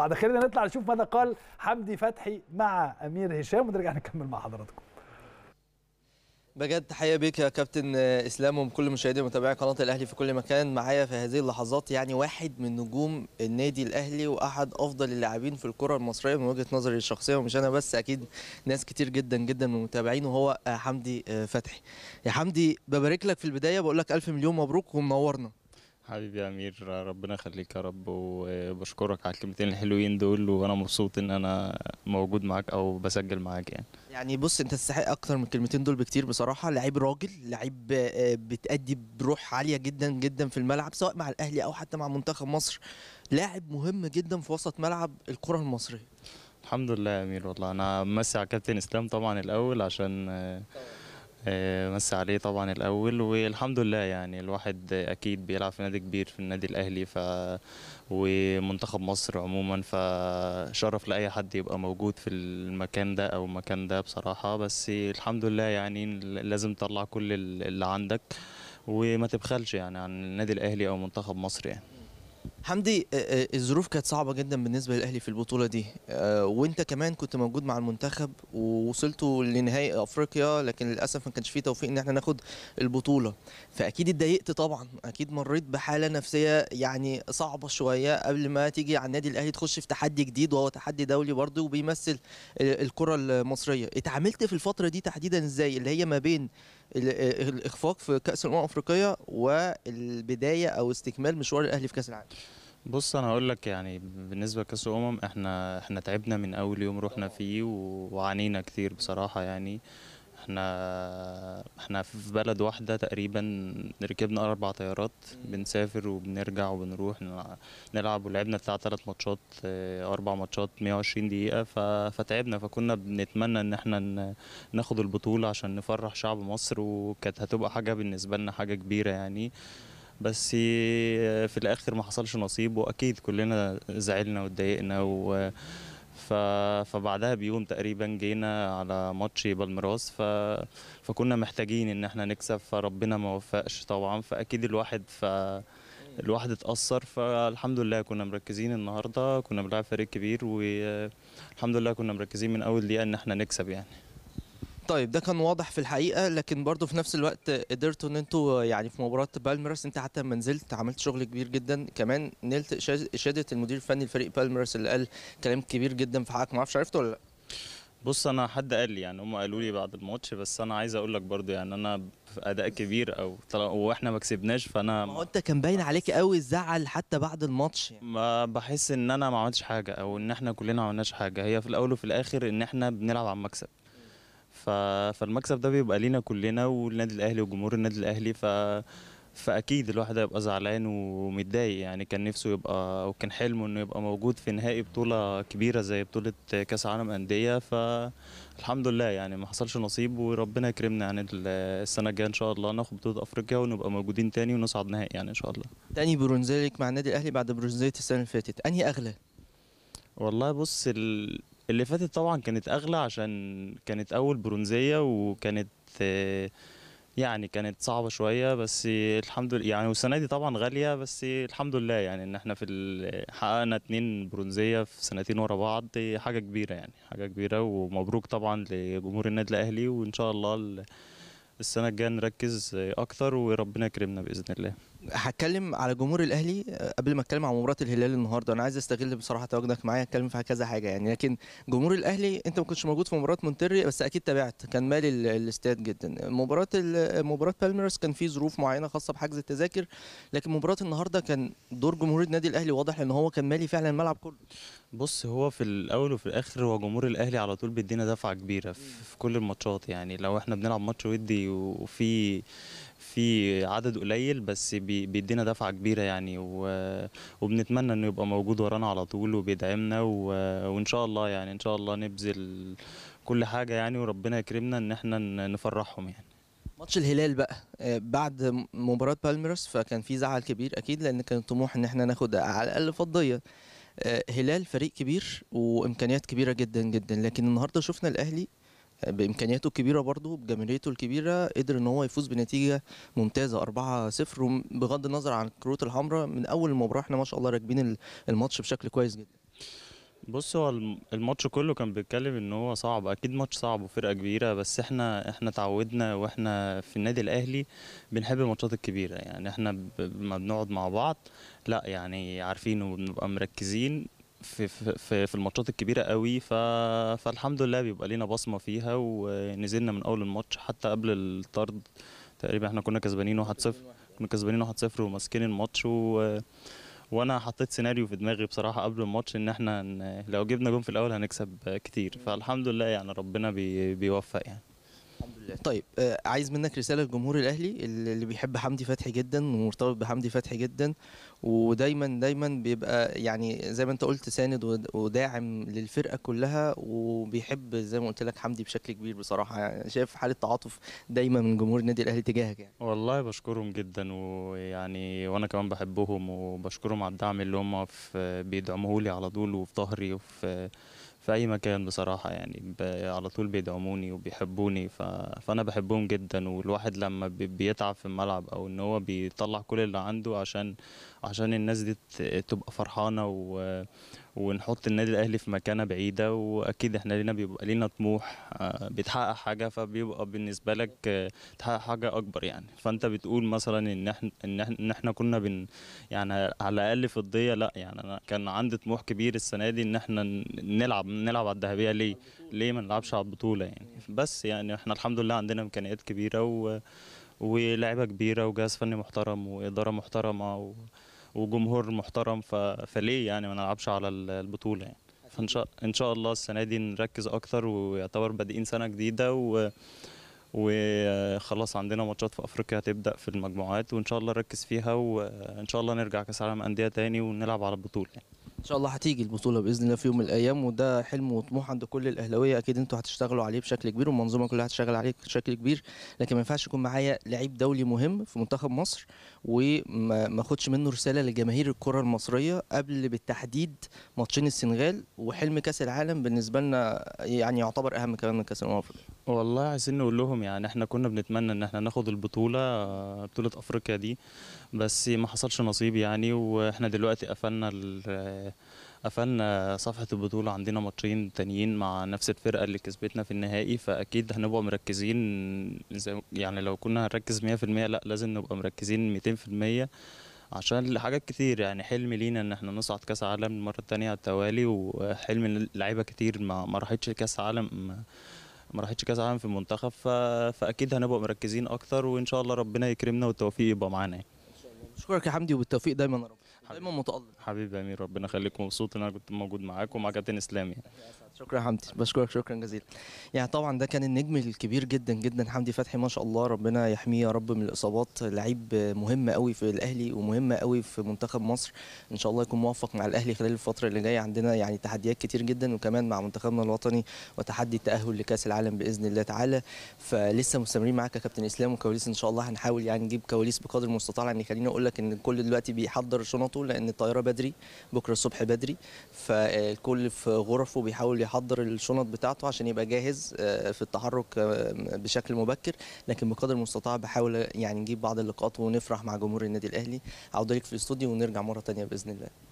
بعد آه، خلينا نطلع نشوف ماذا قال حمدي فتحي مع امير هشام ونرجع نكمل مع حضراتكم بجد تحيه بيك يا كابتن آه، اسلام وكل مشاهدي ومتابعي قناه الاهلي في كل مكان معايا في هذه اللحظات يعني واحد من نجوم النادي الاهلي واحد افضل اللاعبين في الكره المصريه من وجهه نظري الشخصيه ومش انا بس اكيد ناس كتير جدا جدا من متابعينه وهو آه، حمدي فتحي يا حمدي ببارك لك في البدايه بقول لك الف مليون مبروك ومنورنا حبيبي يا امير ربنا يخليك يا رب وبشكرك على الكلمتين الحلوين دول وانا مبسوط ان انا موجود معاك او بسجل معاك يعني يعني بص انت تستحق اكتر من الكلمتين دول بكتير بصراحه لعيب راجل لعيب آه، بتادي بروح عاليه جدا جدا في الملعب سواء مع الاهلي او حتى مع منتخب مصر لاعب مهم جدا في وسط ملعب الكره المصريه الحمد لله يا امير والله انا مسي على كابتن اسلام طبعا الاول عشان آه، طبعا. آه، مسي عليه طبعا الاول والحمد لله يعني الواحد اكيد بيلعب في نادي كبير في النادي الاهلي ف ومنتخب مصر عموما فشرف لاي حد يبقى موجود في المكان ده او المكان ده بصراحه بس الحمد لله يعني لازم تطلع كل اللي عندك وما تبخلش يعني عن النادي الاهلي او منتخب مصر يعني حمدي آه، آه، الظروف كانت صعبه جدا بالنسبه للاهلي في البطوله دي آه، وانت كمان كنت موجود مع المنتخب ووصلتوا لنهائي افريقيا لكن للاسف ما كانش فيه توفيق ان احنا ناخد البطوله فاكيد اتضايقت طبعا اكيد مريت بحاله نفسيه يعني صعبه شويه قبل ما تيجي على النادي الاهلي تخش في تحدي جديد وهو تحدي دولي برضه وبيمثل الكره المصريه اتعاملت في الفتره دي تحديدا ازاي اللي هي ما بين الاخفاق في كاس الامم الافريقيه والبدايه او استكمال مشوار الاهلي في كاس العالم بص انا هقول لك يعني بالنسبه لكاس الامم احنا احنا تعبنا من اول يوم رحنا فيه وعانينا كتير بصراحه يعني احنا احنا في بلد واحدة تقريبا ركبنا أربع طيارات بنسافر وبنرجع وبنروح نلعب ولعبنا بتاع ثلاث ماتشات آه، أربع ماتشات 120 دقيقة فتعبنا فكنا بنتمنى إن احنا ناخد البطولة عشان نفرح شعب مصر وكانت هتبقى حاجة بالنسبة لنا حاجة كبيرة يعني بس آه، في الآخر ما حصلش نصيب وأكيد كلنا زعلنا واتضايقنا و فبعدها بيوم تقريبا جينا على ماتش بالميراس ف... فكنا محتاجين ان احنا نكسب فربنا ما وفقش طبعا فاكيد الواحد ف... الواحد اتأثر فالحمد لله كنا مركزين النهارده كنا بنلعب فريق كبير والحمد لله كنا مركزين من اول دقيقه ان احنا نكسب يعني طيب ده كان واضح في الحقيقه لكن برضه في نفس الوقت قدرتوا ان انتوا يعني في مباراه بالمرس انت حتى لما نزلت عملت شغل كبير جدا كمان نلت اشاده المدير الفني لفريق بالمرس اللي قال كلام كبير جدا في حقك ما اعرفش عرفته ولا لا بص انا حد قال لي يعني هم قالوا لي بعد الماتش بس انا عايز اقول لك برضو يعني انا اداء كبير او واحنا ما كسبناش فانا ما هو انت كان باين عليك قوي الزعل حتى بعد الماتش يعني. ما بحس ان انا ما عملتش حاجه او ان احنا كلنا ما عملناش حاجه هي في الاول وفي الاخر ان احنا بنلعب على المكسب ف... فالمكسب ده بيبقى لينا كلنا والنادي الاهلي وجمهور النادي الاهلي ف فاكيد الواحد هيبقى زعلان ومتضايق يعني كان نفسه يبقى او كان حلمه انه يبقى موجود في نهائي بطوله كبيره زي بطوله كاس عالم انديه فالحمد لله يعني ما حصلش نصيب وربنا يكرمنا يعني السنه الجايه ان شاء الله ناخد بطوله افريقيا ونبقى موجودين تاني ونصعد نهائي يعني ان شاء الله تاني برونزيه مع النادي الاهلي بعد برونزيه السنه اللي فاتت انهي اغلى والله بص ال... اللي فاتت طبعا كانت اغلى عشان كانت اول برونزيه وكانت يعني كانت صعبه شويه بس الحمد لله يعني والسنه دي طبعا غاليه بس الحمد لله يعني ان احنا في حققنا اتنين برونزيه في سنتين ورا بعض حاجه كبيره يعني حاجه كبيره ومبروك طبعا لجمهور النادي الاهلي وان شاء الله السنه الجايه نركز اكتر وربنا يكرمنا باذن الله هتكلم على جمهور الاهلي آه، قبل ما اتكلم على مباراه الهلال النهارده انا عايز استغل بصراحه تواجدك معايا اتكلم في كذا حاجه يعني لكن جمهور الاهلي انت ما كنتش موجود في مباراه مونتري بس اكيد تابعت كان مالي الاستاد جدا مباراه مباراه بالميرس كان في ظروف معينه خاصه بحجز التذاكر لكن مباراه النهارده كان دور جمهور النادي الاهلي واضح ان هو كان مالي فعلا الملعب كله بص هو في الاول وفي الاخر هو جمهور الاهلي على طول بيدينا دفعه كبيره في كل الماتشات يعني لو احنا بنلعب ماتش ودي وفي في عدد قليل بس بيدينا دفعه كبيره يعني وبنتمنى انه يبقى موجود ورانا على طول وبيدعمنا وان شاء الله يعني ان شاء الله نبذل كل حاجه يعني وربنا يكرمنا ان احنا نفرحهم يعني ماتش الهلال بقى آه، بعد مباراه بالميرس فكان في زعل كبير اكيد لان كان الطموح ان احنا ناخد على الاقل فضيه آه، هلال فريق كبير وامكانيات كبيره جدا جدا لكن النهارده شفنا الاهلي بامكانياته الكبيره برضه بجماهيريته الكبيره قدر ان هو يفوز بنتيجه ممتازه 4-0 بغض النظر عن الكروت الحمراء من اول المباراه احنا ما شاء الله راكبين الماتش بشكل كويس جدا بص هو الماتش كله كان بيتكلم ان هو صعب اكيد ماتش صعب وفرقه كبيره بس احنا احنا اتعودنا واحنا في النادي الاهلي بنحب الماتشات الكبيره يعني احنا لما بنقعد مع بعض لا يعني عارفين وبنبقى مركزين في في في الماتشات الكبيره قوي ف... فالحمد لله بيبقى لينا بصمه فيها ونزلنا من اول الماتش حتى قبل الطرد تقريبا احنا كنا كسبانين 1-0 كنا كسبانين 1-0 وماسكين الماتش و... وانا حطيت سيناريو في دماغي بصراحه قبل الماتش ان احنا لو جبنا جون في الاول هنكسب كتير فالحمد لله يعني ربنا بي... بيوفق يعني الاهلي طيب آه عايز منك رساله لجمهور الاهلي اللي بيحب حمدي فتحي جدا ومرتبط بحمدي فتحي جدا ودايما دايما بيبقى يعني زي ما انت قلت ساند وداعم للفرقه كلها وبيحب زي ما قلت لك حمدي بشكل كبير بصراحه يعني شايف حاله تعاطف دايما من جمهور النادي الاهلي تجاهك يعني والله بشكرهم جدا ويعني وانا كمان بحبهم وبشكرهم على الدعم اللي هم بيدعموه لي على طول وفي ظهري وفي في اي مكان بصراحه يعني على طول بيدعموني وبيحبوني ف... فانا بحبهم جدا والواحد لما بي... بيتعب في الملعب او ان هو بيطلع كل اللي عنده عشان عشان الناس دي ت... تبقى فرحانه و... ونحط النادي الاهلي في مكانه بعيده واكيد احنا لينا بيبقى لينا طموح آه، بتحقق حاجه فبيبقى بالنسبه لك آه، تحقق حاجه اكبر يعني فانت بتقول مثلا ان احنا ان احنا كنا بن يعني على الاقل في الضيه لا يعني انا كان عندي طموح كبير السنه دي ان احنا نلعب نلعب على الذهبيه ليه ليه ما نلعبش على البطوله يعني بس يعني احنا الحمد لله عندنا امكانيات كبيره و... ولعبة كبيره وجهاز فني محترم واداره محترمه و... وجمهور محترم فليه يعني ما نلعبش على البطوله يعني فان شاء ان شاء الله السنه دي نركز اكتر ويعتبر بادئين سنه جديده و وخلاص عندنا ماتشات في افريقيا هتبدا في المجموعات وان شاء الله نركز فيها وان شاء الله نرجع كاس عالم انديه تاني ونلعب على البطوله يعني. ان شاء الله هتيجي البطوله باذن الله في يوم من الايام وده حلم وطموح عند كل الاهلاويه اكيد انتوا هتشتغلوا عليه بشكل كبير والمنظومه كلها هتشتغل عليه بشكل كبير لكن ما ينفعش يكون معايا لعيب دولي مهم في منتخب مصر وما اخدش منه رساله لجماهير الكره المصريه قبل بالتحديد ماتشين السنغال وحلم كاس العالم بالنسبه لنا يعني يعتبر اهم كمان من كاس الامم الافريقيه والله عايزين نقول لهم يعني احنا كنا بنتمنى ان احنا ناخد البطوله آه، بطوله افريقيا دي بس ما حصلش نصيب يعني واحنا دلوقتي قفلنا قفلنا صفحه البطوله عندنا ماتشين تانيين مع نفس الفرقه اللي كسبتنا في النهائي فاكيد هنبقى مركزين يعني لو كنا هنركز 100% لا لازم نبقى مركزين 200% عشان حاجات كتير يعني حلم لينا ان احنا نصعد كاس عالم المره الثانيه على التوالي وحلم لعيبه كتير ما, ما راحتش كاس عالم ما راحتش كاس عالم في المنتخب ف... فاكيد هنبقى مركزين اكتر وان شاء الله ربنا يكرمنا والتوفيق يبقى معانا شكرا يعني. بشكرك يا حمدي وبالتوفيق دايما يا رب دايما متالق حبيبي يا امير ربنا يخليك مبسوط ان انا كنت موجود معاك ومع كابتن اسلام يعني شكرا يا حمدي بشكرك شكرا جزيلا يعني طبعا ده كان النجم الكبير جدا جدا حمدي فتحي ما شاء الله ربنا يحميه يا رب من الاصابات لعيب مهم قوي في الاهلي ومهم قوي في منتخب مصر ان شاء الله يكون موفق مع الاهلي خلال الفتره اللي جايه عندنا يعني تحديات كتير جدا وكمان مع منتخبنا الوطني وتحدي التاهل لكاس العالم باذن الله تعالى فلسه مستمرين معاك يا كابتن اسلام وكواليس ان شاء الله هنحاول يعني نجيب كواليس بقدر المستطاع لان يعني خليني اقول لك ان الكل دلوقتي بيحضر شنطه طول لان الطياره بدري بكره الصبح بدري فالكل في غرفه بيحاول يحضر الشنط بتاعته عشان يبقى جاهز آه، في التحرك آه، بشكل مبكر لكن بقدر المستطاع بحاول يعني نجيب بعض اللقاءات ونفرح مع جمهور النادي الاهلي اعود لك في الاستوديو ونرجع مره ثانيه باذن الله